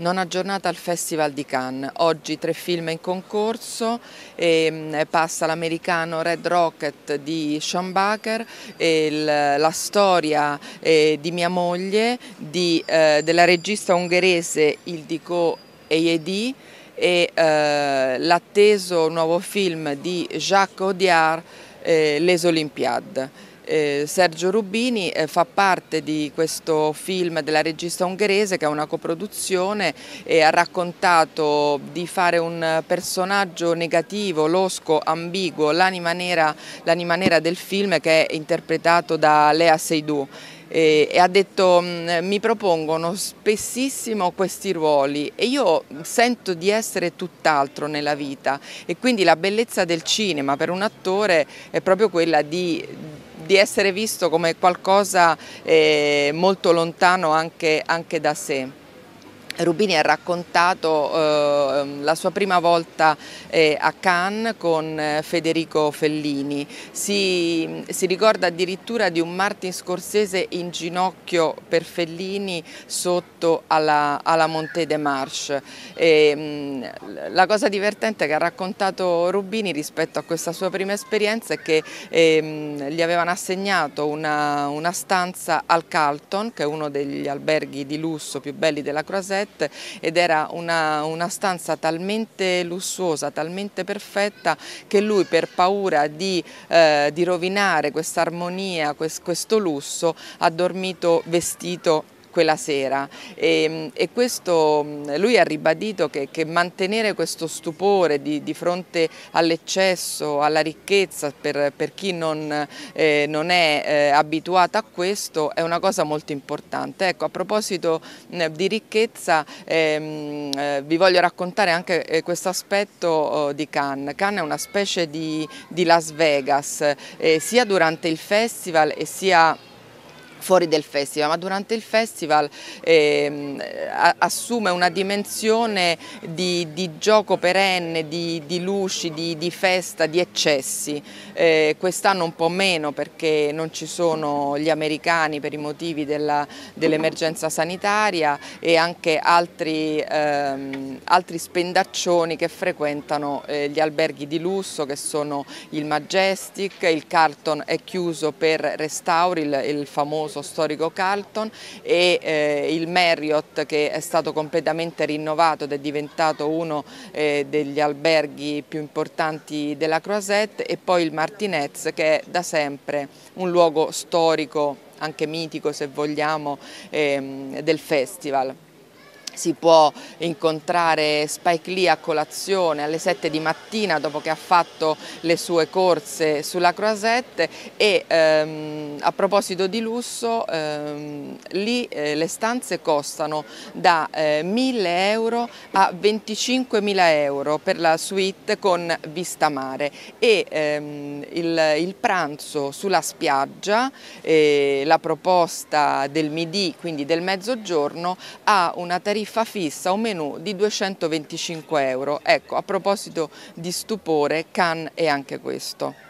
Non aggiornata al Festival di Cannes, oggi tre film in concorso, ehm, passa l'americano Red Rocket di Sean Baker, la storia eh, di mia moglie, di, eh, della regista ungherese Ildiko Eyedi e eh, l'atteso nuovo film di Jacques Audiard, eh, Les Olympiades. Eh, Sergio Rubini eh, fa parte di questo film della regista ungherese che è una coproduzione e ha raccontato di fare un personaggio negativo, losco, ambiguo, l'anima nera, nera, del film che è interpretato da Lea Seydoux e, ha detto mm, mi propongono spessissimo questi ruoli e io sento di essere tutt'altro nella vita e quindi la bellezza del cinema per un attore è proprio quella di di essere visto come qualcosa eh, molto lontano anche, anche da sé. Rubini ha raccontato eh, Ehm, la sua prima volta eh, a Cannes con eh, Federico Fellini. Si, si ricorda addirittura di un Martin Scorsese in ginocchio per Fellini sotto alla, alla Monte de Marche. E, ehm, la cosa divertente che ha raccontato Rubini rispetto a questa sua prima esperienza è che ehm, gli avevano assegnato una, una, stanza al Carlton, che è uno degli alberghi di lusso più belli della Croisette, ed era una, una stanza casa talmente lussuosa, talmente perfetta che lui per paura di, eh, di rovinare questa armonia, questo lusso, ha dormito vestito quella sera e, ehm, e questo, lui ha ribadito che, che mantenere questo stupore di, di fronte all'eccesso, alla ricchezza per, per chi non, eh, non è eh, abituato a questo è una cosa molto importante. Ecco, a proposito eh, di ricchezza ehm, eh, vi voglio raccontare anche eh, questo aspetto oh, di Cannes. Cannes è una specie di, di Las Vegas eh, sia durante il festival e sia fuori del festival, ma durante il festival eh, assume una dimensione di, di gioco perenne, di, di luci, di, di, festa, di eccessi. Eh, Quest'anno un po' meno perché non ci sono gli americani per i motivi dell'emergenza dell sanitaria e anche altri, ehm, altri spendaccioni che frequentano eh, gli alberghi di lusso che sono il Majestic, il Carlton è chiuso per restauri, il, il famoso famoso storico Carlton e eh, il Marriott che è stato completamente rinnovato ed è diventato uno eh, degli alberghi più importanti della Croisette e poi il Martinez che è da sempre un luogo storico anche mitico se vogliamo ehm, del festival si può incontrare Spike Lee a colazione alle 7 di mattina dopo che ha fatto le sue corse sulla Croisette e ehm, a proposito di lusso ehm, lì eh, le stanze costano da eh, 1000 euro a 25.000 euro per la suite con vista mare e ehm, il, il, pranzo sulla spiaggia eh, la proposta del midi quindi del mezzogiorno ha una tariffa tariffa fissa, un menù di 225 euro. Ecco, a proposito di stupore, can è anche questo.